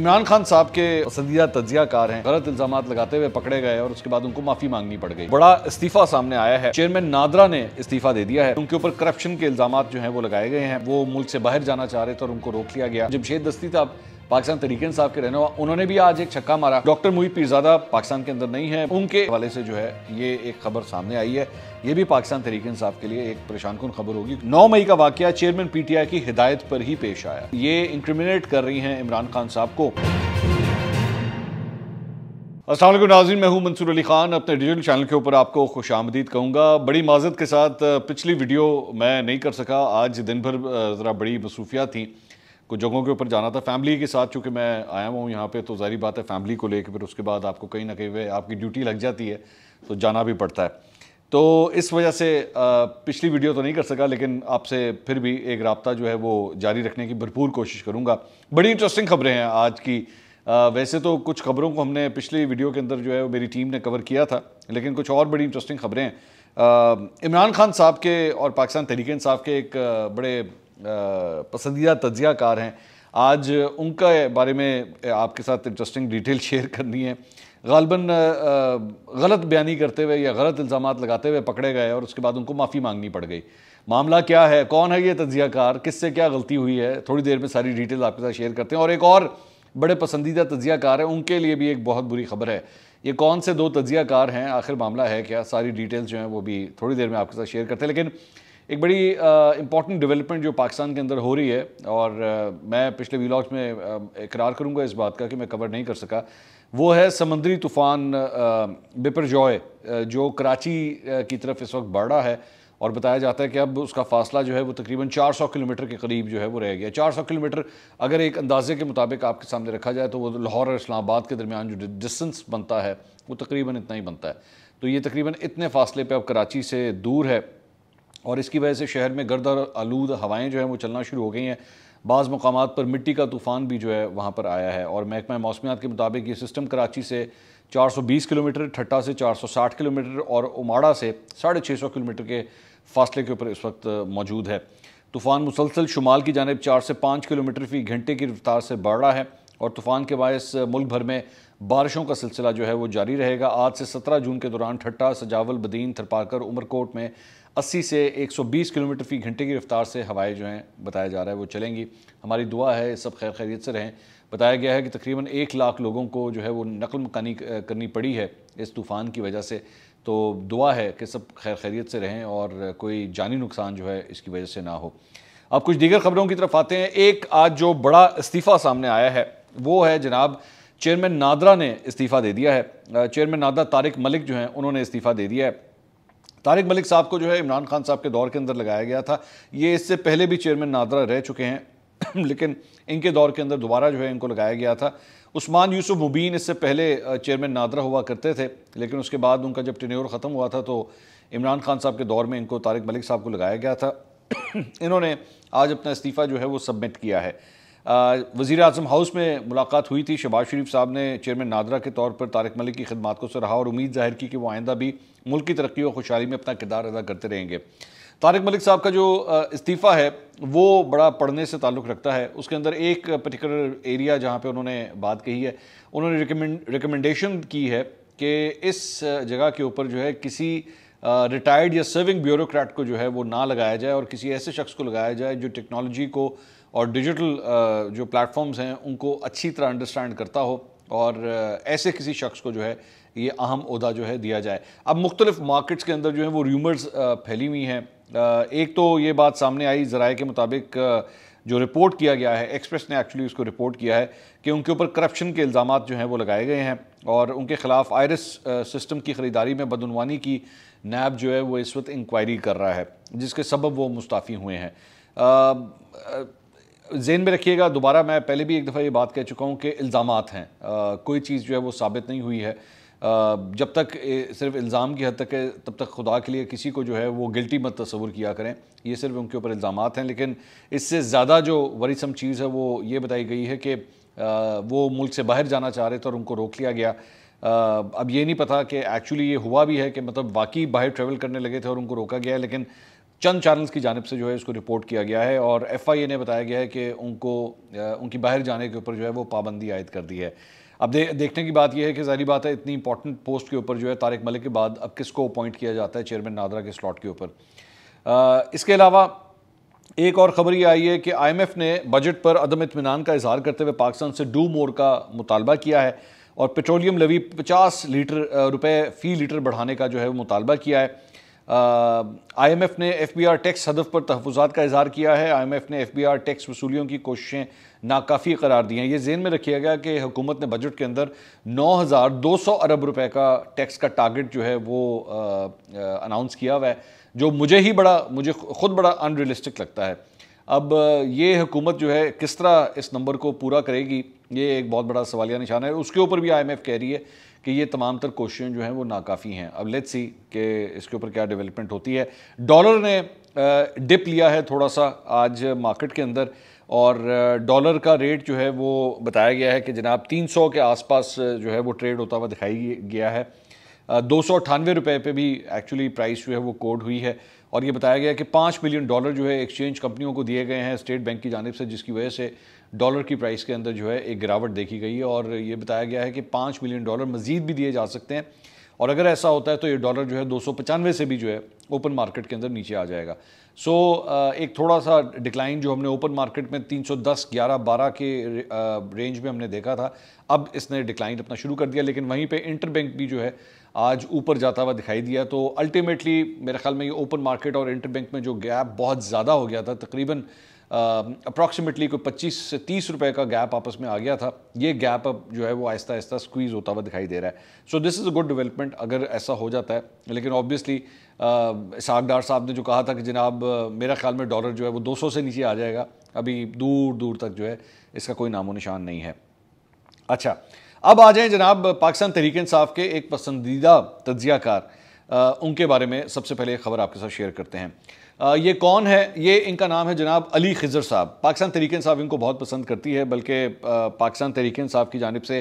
इमरान खान साहब के पसंदीदा तजिया कार हैं गलत इल्जाम लगाते हुए पकड़े गए और उसके बाद उनको माफी मांगनी पड़ गई बड़ा इस्तीफा सामने आया है चेयरमैन नादरा ने इस्तीफा दे दिया है उनके ऊपर करप्शन के इल्जाम जो है वो लगाए गए हैं वो मुल्क से बाहर जाना चाह रहे थे और उनको रोक लिया गया जमशेद दस्ती साहब तो पाकिस्तान तरीके साहब के रहने वाला उन्होंने भी आज एक छक्का मारा डॉक्टर मोहित पीरजादा पाकिस्तान के अंदर नहीं है उनके हवाले से जो है ये एक खबर सामने आई है ये भी पाकिस्तान तरीके साहब के लिए एक परेशान कन खबर होगी नौ मई का वाक्य चेयरमैन पीटीआई की हिदायत पर ही पेश आया ये इंक्रिमिनेट कर रही हैं इमरान खान साहब को असलम नाजिन मैं हूं मंसूर अली खान अपने डिजिटल चैनल के ऊपर आपको खुश आमदीद कहूँगा बड़ी माजत के साथ पिछली वीडियो मैं नहीं कर सका आज दिन भर ज़रा बड़ी मसूफियात थी कुछ जगहों के ऊपर जाना था फैमिली के साथ चूँकि मैं आया हुआ हूँ यहाँ पे तो जारी बात है फैमिली को लेके फिर उसके बाद आपको कहीं ना कहीं वे आपकी ड्यूटी लग जाती है तो जाना भी पड़ता है तो इस वजह से पिछली वीडियो तो नहीं कर सका लेकिन आपसे फिर भी एक रबता जो है वो जारी रखने की भरपूर कोशिश करूँगा बड़ी इंटरेस्टिंग खबरें हैं आज की वैसे तो कुछ खबरों को हमने पिछली वीडियो के अंदर जो है मेरी टीम ने कवर किया था लेकिन कुछ और बड़ी इंटरेस्टिंग खबरें हैं इमरान खान साहब के और पाकिस्तान तहरीक साहब के एक बड़े पसंदीदा तजिया कार हैं आज उनका बारे में आपके साथ इंटरेस्टिंग डिटेल शेयर करनी है गालबा गलत बयानी करते हुए या गलत इल्ज़ाम लगाते हुए पकड़े गए और उसके बाद उनको माफ़ी मांगनी पड़ गई मामला क्या है कौन है ये तजिया कार किससे क्या गलती हुई है थोड़ी देर में सारी डिटेल आपके साथ शेयर करते हैं और एक और बड़े पसंदीदा तजिया कार हैं उनके लिए भी एक बहुत बुरी खबर है ये कौन से दो तजिया कार हैं आखिर मामला है क्या सारी डिटेल्स जो हैं वो भी थोड़ी देर में आपके साथ शेयर करते हैं लेकिन एक बड़ी इम्पॉर्टेंट डेवलपमेंट जो पाकिस्तान के अंदर हो रही है और आ, मैं पिछले वीलॉग्स में इकरार करूँगा इस बात का कि मैं कवर नहीं कर सका वो है समंदरी तूफ़ान बिपर जॉय जो कराची की तरफ इस वक्त बढ़ रहा है और बताया जाता है कि अब उसका फासला जो है वो तकरीबन 400 किलोमीटर के करीब जो है वो रह गया 400 किलोमीटर अगर एक अंदाजे के मुताबिक आपके सामने रखा जाए तो वो लाहौर और इस्लामाबाद के दरमियान जो डिस्टेंस बनता है वो तकरीबन इतना ही बनता है तो ये तकरीबन इतने फासले पर अब कराची से दूर है और इसकी वजह से शहर में गर्द और आलूद हवाएँ जो हैं वो चलना शुरू हो गई हैं बाज़ मकाम पर मिट्टी का तूफ़ान भी जो है वहाँ पर आया है और महकमा मौसमियात के मुताबिक ये सिस्टम कराची से 420 किलोमीटर ठट्टा से 460 किलोमीटर और उमाड़ा से साढ़े छः सौ किलोमीटर के फासले के ऊपर इस वक्त मौजूद है तूफ़ान मुसलसल शुमाल की जानब चार से पाँच किलोमीटर फ़ी घंटे की रफ्तार से बढ़ रहा है और तूफ़ान के बायस मुल्क भर में बारिशों का सिलसिला जो है वो जारी रहेगा आज से सत्रह जून के दौरान ठट्टा सजावल बदीन थरपाकर उमरकोट में 80 से 120 किलोमीटर फी घंटे की रफ्तार से हवाएं जो हैं बताया जा रहा है वो चलेंगी हमारी दुआ है सब खैर खैरियत से रहें बताया गया है कि तकरीबन एक लाख लोगों को जो है वो नकल मकानी करनी पड़ी है इस तूफ़ान की वजह से तो दुआ है कि सब खैर खैरियत से रहें और कोई जानी नुकसान जो है इसकी वजह से ना हो अब कुछ दीगर खबरों की तरफ आते हैं एक आज जो बड़ा इस्तीफ़ा सामने आया है वो है जनाब चेयरमैन नादरा ने इस्तीफ़ा दे दिया है चेयरमैन नादरा तारिक मलिक जो हैं उन्होंने इस्तीफ़ा दे दिया है तारिक मलिक साहब को जो है इमरान खान साहब के दौर के अंदर लगाया गया था ये इससे पहले भी चेयरमैन नादरा रह चुके हैं लेकिन इनके दौर के अंदर दोबारा जो है इनको लगाया गया था उस्मान यूसुफ मुबीन इससे पहले चेयरमैन नादरा हुआ करते थे लेकिन उसके बाद उनका जब टेन्योर ख़त्म हुआ था तो इमरान खान साहब के दौर में इनको तारिक मलिक साहब को लगाया गया था इन्होंने आज अपना इस्तीफ़ा जो है वो सबमिट किया है वज़ी अजम हाउस में मुलाकात हुई थी शबाज़ शरीफ साहब ने चेयरमैन नादरा के तौर पर तारक मलिक की खदमात को सराहा और उम्मीद जाहिर की कि वो आइंदा भी मुल्क की तरक्की और खुशहाली में अपना किरदार अदा करते रहेंगे तारक मलिक साहब का जो इस्तीफ़ा है वो बड़ा पढ़ने से ताल्लुक़ रखता है उसके अंदर एक पर्टिकुलर एरिया जहाँ पे उन्होंने बात कही है उन्होंने रिकमेंडेशन की है कि इस जगह के ऊपर जो है किसी रिटायर्ड या सर्विंग ब्यूरोक्रेट को जो है वो ना लगाया जाए और किसी ऐसे शख्स को लगाया जाए जो टेक्नोलॉजी को और डिजिटल जो प्लेटफॉर्म्स हैं उनको अच्छी तरह अंडरस्टैंड करता हो और ऐसे किसी शख्स को जो है ये अहम अहदा जो है दिया जाए अब मुख्तलिफ मार्केट्स के अंदर जो है वो र्यूमर्स फैली हुई हैं एक तो ये बात सामने आई ज़राए के मुताबिक जो रिपोर्ट किया गया है एक्सप्रेस ने एक्चुअली उसको रिपोर्ट किया है कि उनके ऊपर करप्शन के इल्ज़ाम जो हैं वो लगाए गए हैं और उनके ख़िलाफ़ आयरस सिस्टम की ख़रीदारी में बदनवानी की नैब जो है वो इस वक्त इंक्वायरी कर रहा है जिसके सबब वो मुस्ताफ़ी हुए हैं जेन में रखिएगा दोबारा मैं पहले भी एक दफ़ा ये बात कह चुका हूँ कि इल्ज़ाम हैं आ, कोई चीज़ जो है वो साबित नहीं हुई है जब तक सिर्फ इल्ज़ाम की हद तक है तब तक खुदा के लिए किसी को जो है वो गिल्टी मत तस्वूर किया करें ये सिर्फ उनके ऊपर इल्ज़ाम हैं लेकिन इससे ज़्यादा जो वरीसम चीज़ है वो ये बताई गई है कि वो मुल्क से बाहर जाना चाह रहे थे और उनको रोक लिया गया अब ये नहीं पता कि एक्चुअली ये हुआ भी है कि मतलब वाकई बाहर ट्रैवल करने लगे थे और उनको रोका गया है लेकिन चंद चैनल्स की जानब से जो है इसको रिपोर्ट किया गया है और एफ आई ए ने बताया गया है कि उनको उनकी बाहर जाने के ऊपर जो है वो पाबंदी आयद कर दी है अब दे, देखने की बात यह है कि जारी बात है इतनी इंपॉर्टेंट पोस्ट के ऊपर जो है तारिक मलिक के बाद अब किसको अपॉइंट किया जाता है चेयरमैन नादरा के स्लॉट के ऊपर इसके अलावा एक और खबर ये आई है कि आईएमएफ ने बजट पर अदम इतमान का इजहार करते हुए पाकिस्तान से डू मोर का मुतालबा किया है और पेट्रोलियम लवी 50 लीटर रुपए फ़ी लीटर बढ़ाने का जो है वो मुतालबा किया है आई एम एफ़ ने एफ बी आर टैक्स हदफ पर तहफात का इजहार किया है आई एम एफ़ ने एफ बी आर टैक्स वसूलियों की कोशिशें नाकाफ़ी करार दिए हैं ये जेन में गया कि हुकूमत ने बजट के अंदर नौ हज़ार दो सौ अरब रुपए का टैक्स का टारगेट जो है वो अनाउंस किया हुआ है जो मुझे ही बड़ा मुझे ख़ुद बड़ा अनरियलिस्टिक लगता है अब ये हुकूमत जो है किस तरह इस नंबर को पूरा करेगी ये एक बहुत बड़ा सवालिया निशान है उसके ऊपर भी आईएमएफ कह रही है कि ये तमाम तर कोशिशें जो हैं वो नाकाफ़ी हैं अब लेट्स सी कि इसके ऊपर क्या डेवलपमेंट होती है डॉलर ने डिप लिया है थोड़ा सा आज मार्केट के अंदर और डॉलर का रेट जो है वो बताया गया है कि जनाब 300 के आसपास जो है वो ट्रेड होता हुआ दिखाई गया है दो सौ अठानवे रुपये पर भी एक्चुअली प्राइस जो है वो कोड हुई है और ये बताया गया कि पाँच बिलियन डॉलर जो है एक्सचेंज कंपनियों को दिए गए हैं स्टेट बैंक की जानब से जिसकी वजह से डॉलर की प्राइस के अंदर जो है एक गिरावट देखी गई है और ये बताया गया है कि पाँच बिलियन डॉलर मज़ीद भी दिए जा सकते हैं और अगर ऐसा होता है तो ये डॉलर जो है दो से भी जो है ओपन मार्केट के अंदर नीचे आ जाएगा सो so, एक थोड़ा सा डिक्लाइन जो हमने ओपन मार्केट में 310, 11, 12 के रेंज में हमने देखा था अब इसने डिक्लाइन अपना शुरू कर दिया लेकिन वहीं पे इंटर बैंक भी जो है आज ऊपर जाता हुआ दिखाई दिया तो अल्टीमेटली मेरे ख्याल में ये ओपन मार्केट और इंटर बैंक में जो गैप बहुत ज़्यादा हो गया था तकरीबन अप्रॉक्सीमेटली कोई पच्चीस से तीस रुपए का गैप आपस में आ गया था ये गैप अब जो है वो आहिस्ता आहिस्ता स्क्वीज होता हुआ दिखाई दे रहा है so this is a good development अगर ऐसा हो जाता है लेकिन ऑब्वियसली सागडार साहब ने जो कहा था कि जनाब मेरा ख्याल में डॉलर जो है वो सौ से नीचे आ जाएगा अभी दूर दूर तक जो है इसका कोई नामो निशान नहीं है अच्छा अब आ जाए जनाब पाकिस्तान तहरीक इंसाफ के एक पसंदीदा तजिया कार उनके बारे में सबसे पहले खबर आपके साथ शेयर करते हैं ये कौन है ये इनका नाम है जनाब अली खिजर साहब पाकिस्तान तरीकन साहब इनको बहुत पसंद करती है बल्कि पाकिस्तान तरीकन साहब की जानब से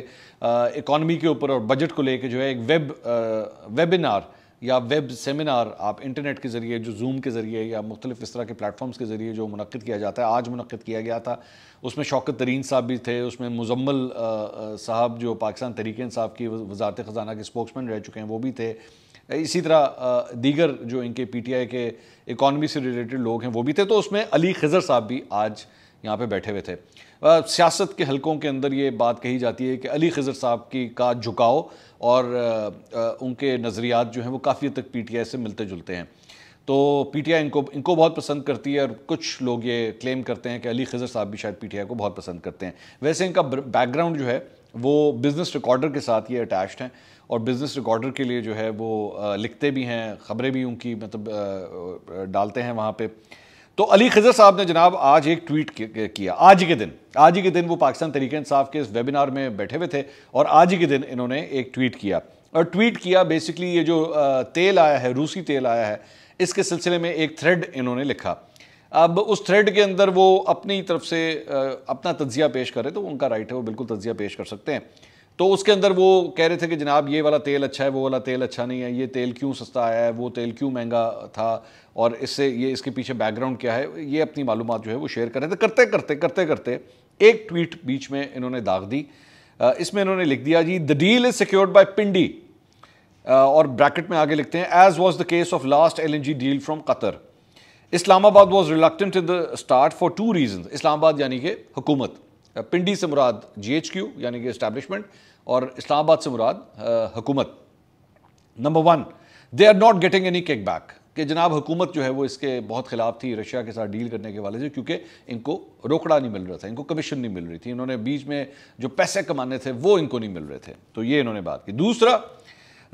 इकानमी के ऊपर और बजट को लेकर जो है एक वेब वेबिनार या वेब सेमिनार आप इंटरनेट के ज़रिए जो जूम के ज़रिए या मुख्तलिफ इस तरह के प्लेटफॉर्म्स के ज़रिए जो मनद किया जाता है आज मनद किया गया था उसमें शौकत तरीन साहब भी थे उसमें मुजम्मल साहब जो पाकिस्तान तरीकन साहब की वजारत ख़जाना के स्पोक्समैन रह चुके हैं वो भी थे इसी तरह दीगर जो इनके पीटीआई के इकोनॉमी से रिलेटेड लोग हैं वो भी थे तो उसमें अली खजर साहब भी आज यहाँ पे बैठे हुए थे सियासत के हलकों के अंदर ये बात कही जाती है कि अली खजर साहब की का झुकाव और उनके नज़रियात जो हैं वो काफ़ी हद तक पीटीआई से मिलते जुलते हैं तो पीटीआई इनको इनको बहुत पसंद करती है और कुछ लोग ये क्लेम करते हैं कि अली खजर साहब भी शायद पीटीआई को बहुत पसंद करते हैं वैसे इनका बैकग्राउंड जो है वो बिज़नेस रिकॉर्डर के साथ ये अटैच्ड हैं और बिज़नेस रिकॉर्डर के लिए जो है वो लिखते भी हैं ख़बरें भी उनकी मतलब डालते हैं वहाँ पे तो अली खजर साहब ने जनाब आज एक ट्वीट किया आज ही के दिन आज ही के दिन वो पाकिस्तान तरीके इंसाफ के इस वेबिनार में बैठे हुए थे और आज ही के दिन इन्होंने एक ट्वीट किया और ट्वीट किया बेसिकली ये जो तेल आया है रूसी तेल आया है इसके सिलसिले में एक थ्रेड इन्होंने लिखा अब उस थ्रेड के अंदर वो अपनी तरफ से अपना तजिया पेश कर रहे तो उनका राइट है वो बिल्कुल तजिया पेश कर सकते हैं तो उसके अंदर वो कह रहे थे कि जनाब ये वाला तेल अच्छा है वो वाला तेल अच्छा नहीं है ये तेल क्यों सस्ता आया है वो तेल क्यों महंगा था और इससे ये इसके पीछे बैकग्राउंड क्या है ये अपनी मालूम जो है वो शेयर कर रहे थे करते करते करते करते एक ट्वीट बीच में इन्होंने दाग दी इसमें इन्होंने लिख दिया जी the deal is secured by Pindi और ब्रैकेट में आगे लिखते हैं as was the case of last L deal from Qatar Islamabad was reluctant in the start for two reason Islamabad यानी कि हुकूमत पिंडी से मुराद जी एच क्यू यानी कि इस्टेबलिशमेंट और इस्लामाबाद से मुराद हुकूमत number one they are not getting any kickback कि जनाब हुकूमत जो है वो इसके बहुत ख़िलाफ़ थी रशिया के साथ डील करने के वाले से क्योंकि इनको रोकड़ा नहीं मिल रहा था इनको कमीशन नहीं मिल रही थी इन्होंने बीच में जो पैसे कमाने थे वो इनको नहीं मिल रहे थे तो ये इन्होंने बात की दूसरा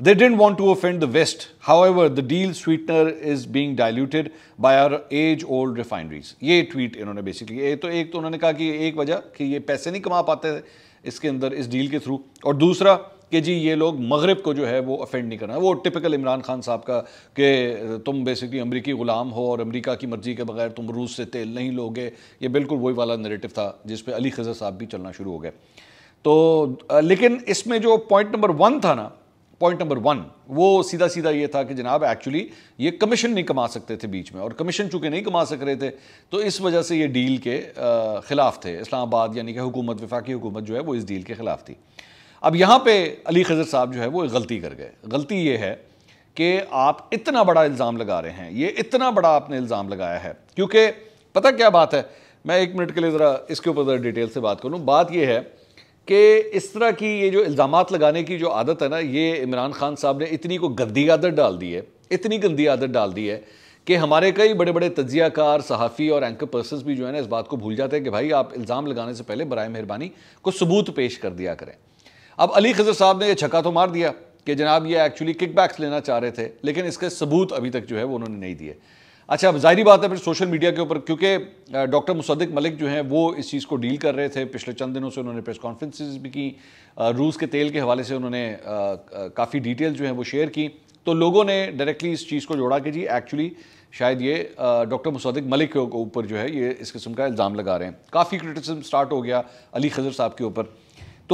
They didn't want to offend the West. However, the deal sweetener is being diluted by our age old refineries. ये ट्वीट इन्होंने बेसिकली ये तो एक तो उन्होंने कहा कि एक वजह कि ये पैसे नहीं कमा पाते थे इसके अंदर इस डील के थ्रू और दूसरा कि जी ये लोग मगरब को जो है वो अफेंड नहीं करना वो टिपिकल इमरान खान साहब का कि तुम बेसिकली अमरीकी ग़ुलाम हो और अमरीका की मर्ज़ी के बगैर तुम रूस से तेल नहीं लोगे ये बिल्कुल वही वाला नरेटिव था जिस पर अली खज़र साहब भी चलना शुरू हो गए तो लेकिन इसमें जो पॉइंट नंबर वन था ना पॉइंट नंबर वन वो सीधा सीधा ये था कि जनाब एक्चुअली ये कमीशन नहीं कमा सकते थे बीच में और कमीशन चूंकि नहीं कमा सक रहे थे तो इस वजह से ये डील के ख़िलाफ़ थे इस्लामाबाद यानी कि हुकूमत वफाकी हुकूमत जो है वो इस डील के ख़िलाफ़ थी अब यहाँ पे अली खजर साहब जो है वो गलती कर गए गलती ये है कि आप इतना बड़ा इल्ज़ाम लगा रहे हैं ये इतना बड़ा आपने इल्ज़ाम लगाया है क्योंकि पता क्या बात है मैं एक मिनट के लिए ज़रा इसके ऊपर ज़रा डिटेल से बात करूँ बात यह है कि इस तरह की ये जो इल्ज़ाम लगाने की जो आदत है ना ये इमरान खान साहब ने इतनी को गंदी आदत डाल दी है इतनी गंदी आदत डाल दी है कि हमारे कई बड़े बड़े तजियाकार सहाफ़ी और एंकर पर्सन भी जो है ना इस बात को भूल जाते हैं कि भाई आप इल्ज़ाम लगाने से पहले बरए मेहरबानी को सबूत पेश कर दिया करें अब अली खजर साहब ने यह छक्का तो मार दिया कि जनाब ये एक्चुअली किकबैक्स लेना चाह रहे थे लेकिन इसके सबूत अभी तक जो है वो उन्होंने नहीं दिए अच्छा अब जाहिर बात है फिर सोशल मीडिया के ऊपर क्योंकि डॉक्टर मुसद्दिक मलिक जो हैं वो इस चीज़ को डील कर रहे थे पिछले चंद दिनों से उन्होंने प्रेस कॉन्फ्रेंस भी की रूस के तेल के हवाले से उन्होंने काफ़ी डिटेल जो हैं वो शेयर की तो लोगों ने डायरेक्टली इस चीज़ को जोड़ा कि जी एक्चुअली शायद ये डॉक्टर मुसद्दिक मलिक के ऊपर जो है ये इस किस्म का इल्ज़ाम लगा रहे हैं काफ़ी क्रिटिसिज्म स्टार्ट हो गया अली खजर साहब के ऊपर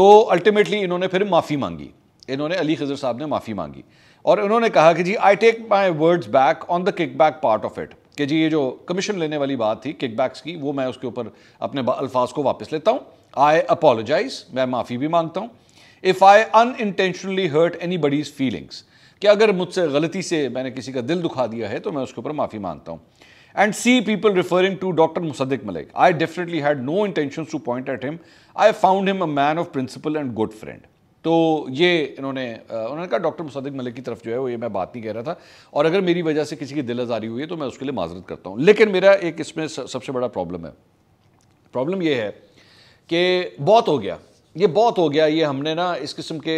तो अल्टीमेटली इन्होंने फिर माफ़ी मांगी इन्होंने अली खजर साहब ने माफ़ी मांगी और उन्होंने कहा कि जी I take my words back on the kickback part of it कि जी ये जो कमीशन लेने वाली बात थी किकबैक्स की वो मैं उसके ऊपर अपने अल्फाज को वापस लेता हूँ आई अपोलोजाइज मैं माफ़ी भी मांगता हूँ if I unintentionally hurt anybody's feelings कि अगर मुझसे गलती से मैंने किसी का दिल दुखा दिया है तो मैं उसके ऊपर माफ़ी मांगता हूँ and see people referring to Dr. Musaddiq Malik. I definitely had no intentions to point at him. I found him a man of principle and good friend. तो ये इन्होंने उन्होंने कहा डॉक्टर मुसदिक मलिक की तरफ जो है वो ये मैं बात नहीं कह रहा था और अगर मेरी वजह से किसी की दिल आजारी हुई है तो मैं उसके लिए माजरत करता हूँ लेकिन मेरा एक इसमें सबसे बड़ा प्रॉब्लम है प्रॉब्लम ये है कि बहुत हो गया ये बहुत हो गया ये हमने ना इस किस्म के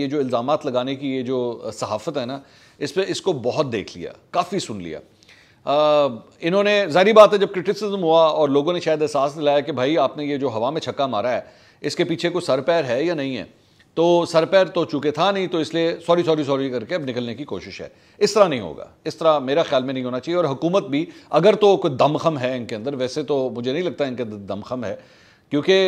ये जो इल्ज़ाम लगाने की ये जो सहाफ़त है ना इस पर इसको बहुत देख लिया काफ़ी सुन लिया आ, इन्होंने जारी बात है जब क्रिटिसिज्म हुआ और लोगों ने शायद एहसास दिलाया कि भाई आपने ये जो हवा में छक्का मारा है इसके पीछे कोई सर पैर है या नहीं है तो सर पैर तो चूके था नहीं तो इसलिए सॉरी सॉरी सॉरी करके अब निकलने की कोशिश है इस तरह नहीं होगा इस तरह मेरा ख्याल में नहीं होना चाहिए और हुकूमत भी अगर तो कोई दमखम है इनके अंदर वैसे तो मुझे नहीं लगता इनके अंदर दमखम है क्योंकि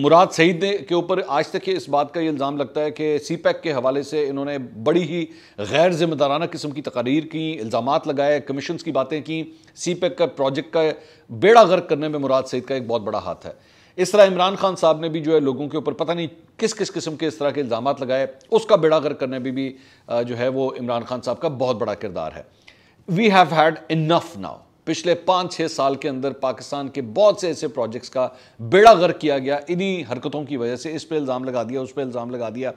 मुराद सईद ने के ऊपर आज तक इस बात का ये इल्ज़ाम लगता है कि सी पैक e के हवाले से इन्होंने बड़ी ही गैर जिम्मेदाराना किस्म की तकरीर की इल्ज़ाम लगाए कमीशन की बातें की सी पैक e का प्रोजेक्ट का बेड़ा गर्क करने में मुराद सईद का एक बहुत बड़ा हाथ है इस तरह इमरान खान साहब ने भी जो है लोगों के ऊपर पता नहीं किस किस किस्म के इस तरह के इल्ज़ाम लगाए उसका बेड़ा गर्क करने में भी, भी जो है वो इमरान खान साहब का बहुत बड़ा किरदार है we have had enough now पिछले पाँच छः साल के अंदर पाकिस्तान के बहुत से ऐसे प्रोजेक्ट्स का बेड़ा गर्क किया गया इन्हीं हरकतों की वजह से इस पर इल्ज़ाम लगा दिया उस पर इल्ज़ाम लगा दिया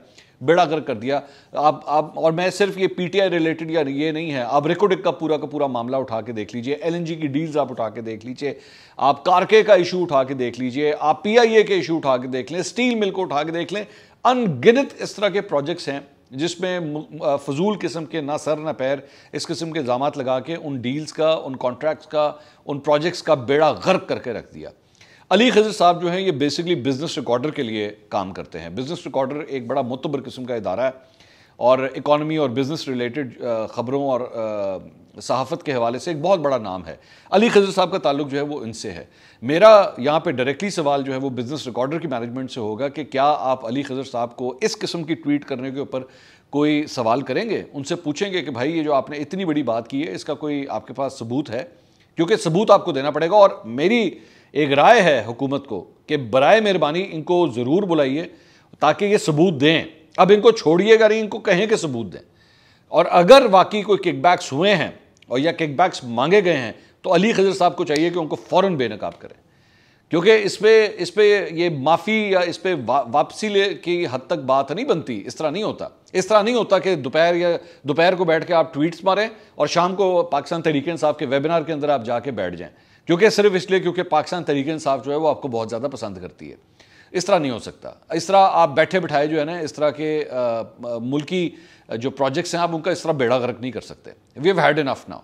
बेड़ा गर्क कर दिया आप आप और मैं सिर्फ ये पीटीआई रिलेटेड या ये नहीं है आप रिकोडिक का पूरा का पूरा मामला उठा के देख लीजिए एलएनजी की डील्स आप उठा के देख लीजिए आप कारके का इशू उठा के देख लीजिए आप पी के इशू उठा के देख लें स्टील मिल को उठा के देख लें अनगिनत इस तरह के प्रोजेक्ट्स हैं जिसमें फजूल किस्म के ना सर ना पैर इस किस्म के इल्ज़ाम लगा के उन डील्स का उन कॉन्ट्रैक्ट्स का उन प्रोजेक्ट्स का बेड़ा गर्क करके रख दिया अली खजर साहब जो हैं ये बेसिकली बिज़नेस रिकॉर्डर के लिए काम करते हैं बिज़नेस रिकॉर्डर एक बड़ा मुतबर किस्म का इदारा है और इकॉनमी और बिज़नेस रिलेटेड ख़बरों और सहाफ़त के हवाले से एक बहुत बड़ा नाम है अली खजर साहब का ताल्लुक जो है वो इनसे है मेरा यहाँ पे डायरेक्टली सवाल जो है वो बिज़नेस रिकॉर्डर की मैनेजमेंट से होगा कि क्या आप अली खजर साहब को इस किस्म की ट्वीट करने के ऊपर कोई सवाल करेंगे उनसे पूछेंगे कि भाई ये जो आपने इतनी बड़ी बात की है इसका कोई आपके पास सबूत है क्योंकि सबूत आपको देना पड़ेगा और मेरी एक राय है हुकूमत को कि बरए मेहरबानी इनको ज़रूर बुलाइए ताकि ये सबूत दें अब इनको छोड़िएगा नहीं इनको कहें कि सबूत दें और अगर वाकई कोई किकबैक्स हुए हैं और या किकबैक्स मांगे गए हैं तो अली खजर साहब को चाहिए कि उनको फ़ौर बेनकाब करें क्योंकि इस पर इस पर ये माफ़ी या इस पर वा, वापसी ले की हद तक बात नहीं बनती इस तरह नहीं होता इस तरह नहीं होता कि दोपहर या दोपहर को बैठ के आप ट्वीट्स मारें और शाम को पाकिस्तान तरीके साहब के वेबिनार के अंदर आप जाके बैठ जाएं क्योंकि सिर्फ इसलिए क्योंकि पाकिस्तान तरीके साहब जो है वो आपको बहुत ज़्यादा पसंद करती है इस तरह नहीं हो सकता इस तरह आप बैठे बिठाए जो है ना इस तरह के मुल्की जो प्रोजेक्ट्स हैं आप उनका इस तरह बेड़ा गर्क नहीं कर सकते we have had enough now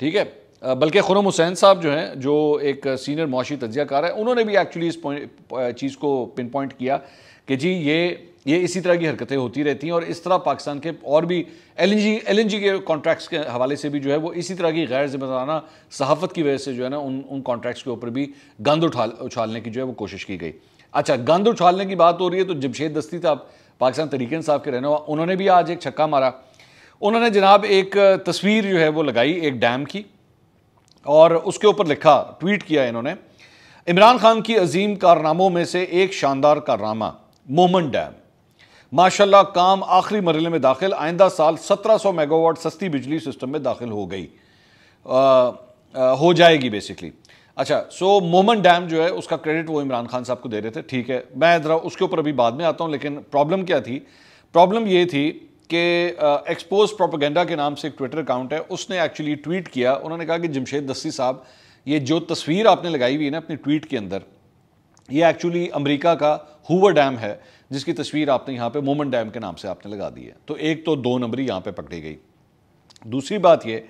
ठीक है बल्कि खुरम हुसैन साहब जो हैं जो एक सीनियर मुआशी तजियाकार है उन्होंने भी एक्चुअली इस चीज़ को पिन पॉइंट किया कि जी ये ये इसी तरह की हरकतें होती रहती हैं और इस तरह पाकिस्तान के और भी एल एन जी के कॉन्ट्रैक्ट्स के हवाले से भी जो है वो इसी तरह की गैर जिम्मेदाराना सहाफत की वजह से जो है ना उन उन कॉन्ट्रैक्ट्स के ऊपर भी गंद उठा उछालने की जो है वो कोशिश की गई अच्छा गंद उछालने की बात हो रही है तो जमशेद दस्ती साहब पाकिस्तान तरीके साहब के रहने उन्होंने भी आज एक छक्का मारा उन्होंने जनाब एक तस्वीर जो है वो लगाई एक डैम की और उसके ऊपर लिखा ट्वीट किया इन्होंने इमरान खान की अजीम कारनामों में से एक शानदार कारनामा मोमन डैम माशाल्लाह काम आखिरी मरले में दाखिल आइंदा साल 1700 मेगावाट सस्ती बिजली सिस्टम में दाखिल हो गई आ, आ, हो जाएगी बेसिकली अच्छा सो मोमन डैम जो है उसका क्रेडिट वो इमरान खान साहब को दे रहे थे ठीक है मैं ज़रा उसके ऊपर अभी बाद में आता हूँ लेकिन प्रॉब्लम क्या थी प्रॉब्लम ये थी कि एक्सपोज प्रोपोगेंडा के नाम से एक ट्विटर अकाउंट है उसने एक्चुअली ट्वीट किया उन्होंने कहा कि जमशेद दस्सी साहब ये जो तस्वीर आपने लगाई हुई है ना अपनी ट्वीट के अंदर ये एक्चुअली अमेरिका का हुवर डैम है जिसकी तस्वीर आपने यहाँ पे मोमन डैम के नाम से आपने लगा दी है तो एक तो दो नंबरी यहाँ पे पकड़ी गई दूसरी बात ये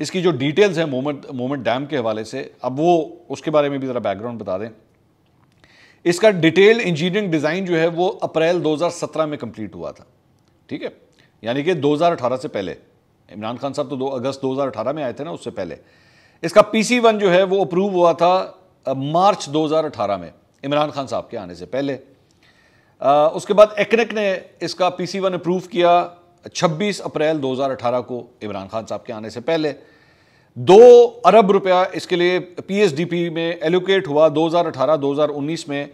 इसकी जो डिटेल्स हैं मोमेंट मोमेंट डैम के हवाले से अब वो उसके बारे में भी ज़रा बैकग्राउंड बता दें इसका डिटेल इंजीनियरिंग डिज़ाइन जो है वो अप्रैल 2017 में कंप्लीट हुआ था ठीक है यानी कि 2018 से पहले इमरान खान साहब तो दो अगस्त 2018 में आए थे ना उससे पहले इसका पीसी वन जो है वो अप्रूव हुआ था मार्च 2018 में इमरान खान साहब के आने से पहले आ, उसके बाद एक्नेक ने इसका पीसी वन अप्रूव किया 26 अप्रैल 2018 को इमरान खान साहब के आने से पहले दो अरब रुपया इसके लिए पीएसडीपी में एलोकेट हुआ 2018-2019 में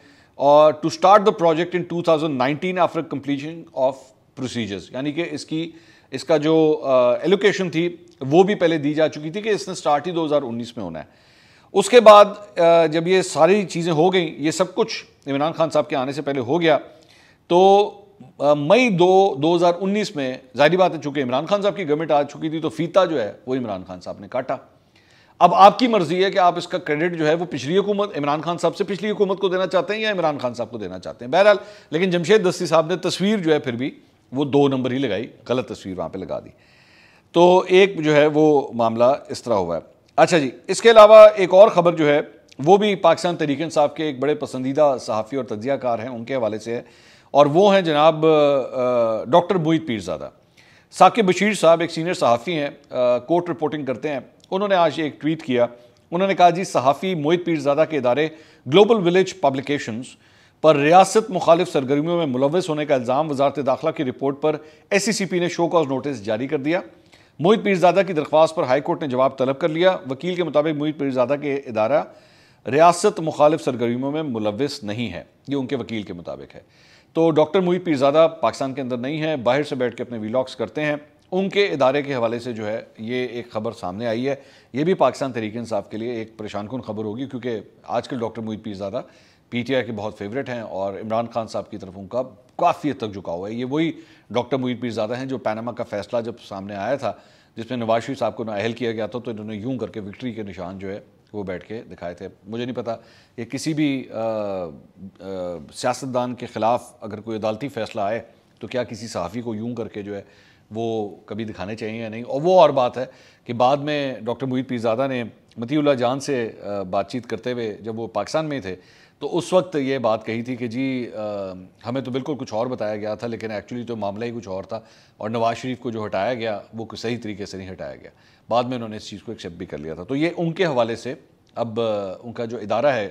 और to start the project in 2019 after completion of procedures यानी कि इसकी इसका जो एलोकेशन थी वो भी पहले दी जा चुकी थी कि इसने स्टार्ट ही 2019 में होना है उसके बाद जब ये सारी चीज़ें हो गई ये सब कुछ इमरान खान साहब के आने से पहले हो गया तो मई दो 2019 में जाहिर बात है चूंकि इमरान खान साहब की गवर्नमेंट आ चुकी थी तो फीता जो है वो इमरान खान साहब ने काटा अब आपकी मर्जी है कि आप इसका क्रेडिट जो है वो पिछली हुकूमत इमरान खान साहब से पिछली हुकूमत को देना चाहते हैं या इमरान खान साहब को देना चाहते हैं बहरहाल लेकिन जमशेद दस्ती साहब ने तस्वीर जो है फिर भी वो दो नंबर ही लगाई गलत तस्वीर वहाँ पर लगा दी तो एक जो है वो मामला इस तरह हुआ है अच्छा जी इसके अलावा एक और ख़बर जो है वो भी पाकिस्तान तरीकन साहब के एक बड़े पसंदीदा सहाफ़ी और कार हैं उनके हवाले से है और वो हैं जनाब डॉक्टर मोहित पीरजादा साकिब बशीर साहब एक सीनियर सहाफ़ी हैं कोर्ट रिपोर्टिंग करते हैं उन्होंने आज एक ट्वीट किया उन्होंने कहा जी सहाफ़ी मोहित पीरजादा के इदारे ग्लोबल विलेज पब्लिकेशंस पर रियासत मुखालिफ सरगर्मियों में मुलवस होने का इल्ज़ाम वजारत दाखिला की रिपोर्ट पर एस सी सी पी ने शो कॉज नोटिस जारी कर दिया मोहित पीरजादा की दरख्वास्त पर हाईकोर्ट ने जवाब तलब कर लिया वकील के मुताबिक मोहित पीरजादा के इदारा रियासत मुखालिफ सरगर्मियों में मुलवस नहीं है ये उनके वकील के मुताबिक है तो डॉक्टर मुई पीरजादा पाकिस्तान के अंदर नहीं है बाहर से बैठ के अपने वीलॉग्स करते हैं उनके इदारे के हवाले से जो है ये एक खबर सामने आई है ये भी पाकिस्तान तरीक़े इंसाफ के लिए एक परेशान कन खबर होगी क्योंकि आजकल डॉक्टर मुई पीरजादा पी टी आई के बहुत फेवरेट हैं और इमरान खान साहब की तरफ उनका काफ़ी हद तक झुकाव है ये वही डॉक्टर मुई पीरजादा हैं जो पैनामा का फैसला जब सामने आया था जिसमें नवाज शरीफ साहब को अहल किया गया था तो इन्होंने यूं करके विक्ट्री के निशान जो है वो बैठ के दिखाए थे मुझे नहीं पता ये किसी भी सियासतदान के ख़िलाफ़ अगर कोई अदालती फ़ैसला आए तो क्या किसी सहाफ़ी को यूं करके जो है वो कभी दिखाने चाहिए या नहीं और वो और बात है कि बाद में डॉक्टर मुहित पीरजादा ने मतीउल्ला जान से बातचीत करते हुए जब वो पाकिस्तान में थे तो उस वक्त ये बात कही थी कि जी आ, हमें तो बिल्कुल कुछ और बताया गया था लेकिन एक्चुअली तो मामला ही कुछ और था और नवाज शरीफ को जो हटाया गया वो कुछ सही तरीके से नहीं हटाया गया बाद में उन्होंने इस चीज़ को एक्सेप्ट भी कर लिया था तो ये उनके हवाले से अब उनका जो इदारा है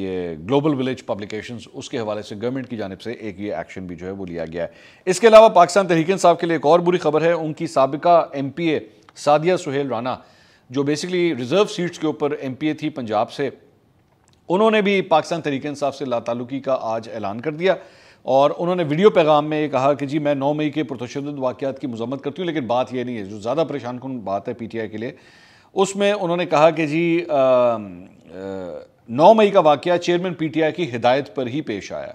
ये ग्लोबल विलेज पब्लिकेशंस उसके हवाले से गवर्नमेंट की जानब से एक ये एक्शन भी जो है वो लिया गया है इसके अलावा पाकिस्तान तहरीकन साहब के लिए एक और बुरी खबर है उनकी सबका M P A Sadia Suhail Rana जो बेसिकली रिज़र्व सीट्स के ऊपर एम पी ए थी पंजाब से उन्होंने भी पाकिस्तान तरीके इंसाफ से लातालुकी का आज ऐलान कर दिया और उन्होंने वीडियो पैगाम में ये कहा कि जी मैं नौ मई के प्रतशद वाक़ात की मजम्मत करती हूँ लेकिन बात यह नहीं है जो ज़्यादा परेशान कन बात है पी टी आई के लिए उसमें उन्होंने कहा कि जी नौ मई का वाक़ चेयरमैन पी टी आई की हिदायत पर ही पेश आया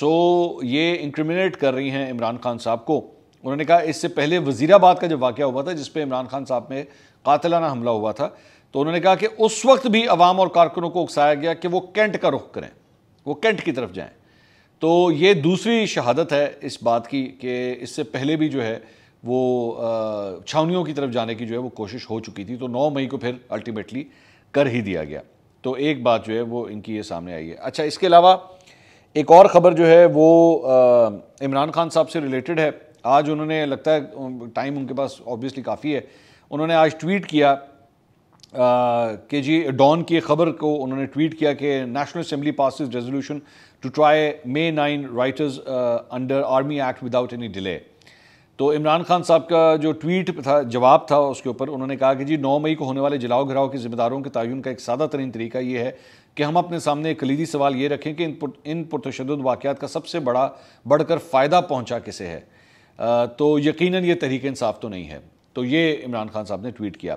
सो ये इंक्रिमिनेट कर रही हैं इमरान खान साहब को उन्होंने कहा इससे पहले वजीराबाद का जब वाक़ हुआ था जिसपे इमरान खान साहब में कातलाना हमला हुआ था तो उन्होंने कहा कि उस वक्त भी अवाम और कारकुनों को उकसाया गया कि वो कैंट का रुख करें वो कैंट की तरफ जाएं तो ये दूसरी शहादत है इस बात की कि इससे पहले भी जो है वो छावनियों की तरफ जाने की जो है वो कोशिश हो चुकी थी तो नौ मई को फिर अल्टीमेटली कर ही दिया गया तो एक बात जो है वो इनकी ये सामने आई है अच्छा इसके अलावा एक और ख़बर जो है वो इमरान खान साहब से रिलेटेड है आज उन्होंने लगता है टाइम उनके पास ऑब्वियसली काफ़ी है उन्होंने आज ट्वीट किया कि जी डॉन की खबर को उन्होंने ट्वीट किया कि national assembly pass resolution to try May nine rioters under army act without any delay तो इमरान खान साहब का जो ट्वीट था जवाब था उसके ऊपर उन्होंने कहा कि जी 9 मई को होने वाले जलाओ घराव के जिम्मेदारों के तयन का एक सादा तरीन तरीका ये है कि हम अपने सामने कलीदी सवाल ये रखें कि इन पुरतशद वाक़ात का सबसे बड़ा बढ़कर फ़ायदा पहुँचा किसे है तो यकीन ये तहरीक इंसाफ तो नहीं है तो ये इमरान खान साहब ने ट्वीट किया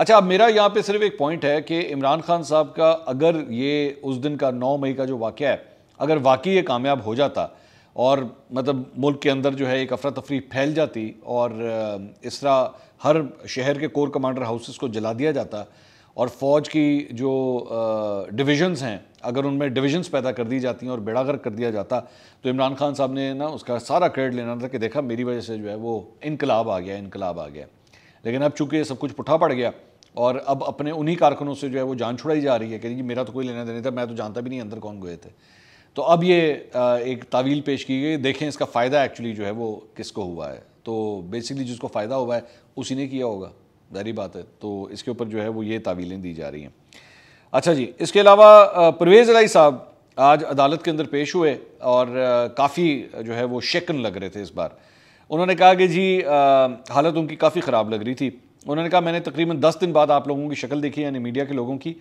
अच्छा अब मेरा यहाँ पे सिर्फ एक पॉइंट है कि इमरान खान साहब का अगर ये उस दिन का नौ मई का जो वाक़ है अगर वाकई ये कामयाब हो जाता और मतलब मुल्क के अंदर जो है एक अफरा तफरी फैल जाती और इस तरह हर शहर के कोर कमांडर हाउसेस को जला दिया जाता और फ़ौज की जो डिविजन्स हैं अगर उनमें डिविजन्स पैदा कर दी जाती हैं और बेड़ागर कर दिया जाता तो इमरान खान साहब ने ना उसका सारा क्रेडिट लेना था कि देखा मेरी वजह से जो है वो इनकलाब आ गया इनकलाब आ गया लेकिन अब चूँकि ये सब कुछ पुठा पड़ गया और अब अपने उन्हीं कारखानों से जो है वो जान छुड़ाई जा रही है कह मेरा तो कोई लेना देना था मैं तो जानता भी नहीं अंदर कौन गए थे तो अब ये एक तावील पेश की गई देखें इसका फ़ायदा एक्चुअली जो है वो किसको हुआ है तो बेसिकली जिसको फ़ायदा हुआ है उसी ने किया होगा जहरी बात है तो इसके ऊपर जो है वो ये तावीलें दी जा रही हैं अच्छा जी इसके अलावा परवेज़ अलाई साहब आज अदालत के अंदर पेश हुए और काफ़ी जो है वो शिकन लग रहे थे इस बार उन्होंने कहा कि जी हालत उनकी काफ़ी ख़राब लग रही थी उन्होंने कहा मैंने तकरीबन दस दिन बाद आप लोगों की शक्ल देखी यानी मीडिया के लोगों की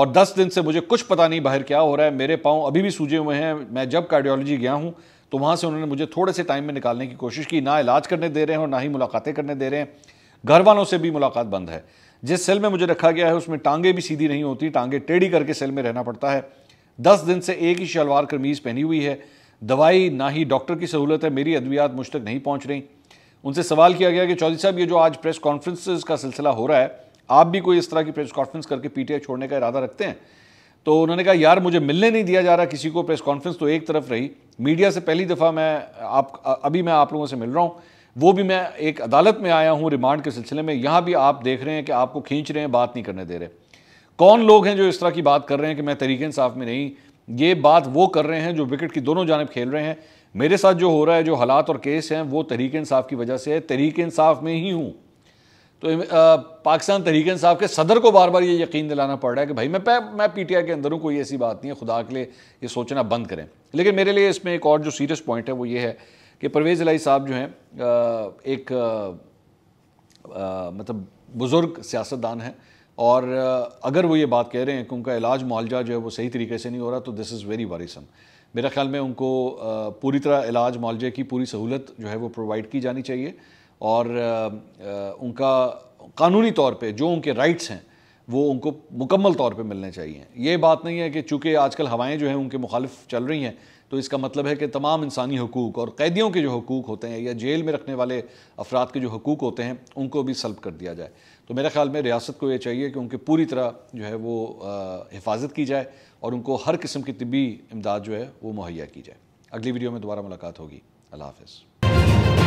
और दस दिन से मुझे कुछ पता नहीं बाहर क्या हो रहा है मेरे पाँव अभी भी सूझे हुए हैं मैं जब कार्डियोलॉजी गया हूँ तो वहाँ से उन्होंने मुझे थोड़े से टाइम में निकालने की कोशिश की ना इलाज करने दे रहे हैं और ना ही मुलाकातें करने दे रहे हैं घर वालों से भी मुलाकात बंद है जिस सेल में मुझे रखा गया है उसमें टांगे भी सीधी नहीं होती टांगे टेढ़ी करके सेल में रहना पड़ता है दस दिन से एक ही शलवार कमीज़ पहनी हुई है दवाई ना ही डॉक्टर की सहूलत है मेरी अद्वियात मुझ तक नहीं पहुँच रही उनसे सवाल किया गया कि चौधरी साहब ये जो आज प्रेस कॉन्फ्रेंस का सिलसिला हो रहा है आप भी कोई इस तरह की प्रेस कॉन्फ्रेंस करके पीटीआई छोड़ने का इरादा रखते हैं तो उन्होंने कहा यार मुझे मिलने नहीं दिया जा रहा किसी को प्रेस कॉन्फ्रेंस तो एक तरफ रही मीडिया से पहली दफ़ा मैं आप अभी मैं आप लोगों से मिल रहा हूँ वो भी मैं एक अदालत में आया हूँ रिमांड के सिलसिले में यहाँ भी आप देख रहे हैं कि आपको खींच रहे हैं बात नहीं करने दे रहे कौन लोग हैं जो इस तरह की बात कर रहे हैं कि मैं तरीके इंसाफ में नहीं ये बात वो कर रहे हैं जो विकेट की दोनों जानब खेल रहे हैं मेरे साथ जो हो रहा है जो हालात और केस हैं वो तहरीक इंसाफ की वजह से है तहरीक इंसाफ में ही हूँ तो पाकिस्तान तहरीक इंसाफ के सदर को बार बार ये यकीन दिलाना पड़ रहा है कि भाई मैं पै, मैं पीटीआई के अंदर हूँ कोई ऐसी बात नहीं है खुदा के लिए ये सोचना बंद करें लेकिन मेरे लिए इसमें एक और जो सीरियस पॉइंट है वो ये है कि परवेज़ अलाई साहब जो हैं एक मतलब बुज़ुर्ग सियासतदान हैं और अगर वो ये बात कह रहे हैं कि उनका इलाज मुआवजा जो है वो सही तरीके से नहीं हो रहा तो दिस इज़ वेरी वरीसम मेरा ख्याल में उनको पूरी तरह इलाज मुआवजे की पूरी सहूलत जो है वो प्रोवाइड की जानी चाहिए और उनका कानूनी तौर पे जो उनके राइट्स हैं वो उनको मुकम्मल तौर पे मिलने चाहिए ये बात नहीं है कि चूँकि आजकल हवाएं जो हैं उनके मुखालिफ चल रही हैं तो इसका मतलब है कि तमाम इंसानी हकूक़ और कैदियों के जो हकूक़ होते हैं या जेल में रखने वाले अफराद के जो हकूक़ होते हैं उनको भी सल्ब कर दिया जाए तो मेरे ख्याल में रियासत को ये चाहिए कि उनकी पूरी तरह जो है वो हिफाजत की जाए और उनको हर किस्म की तबी इमदाद जो है वो मुहैया की जाए अगली वीडियो में दोबारा मुलाकात होगी अल्लाह हाफ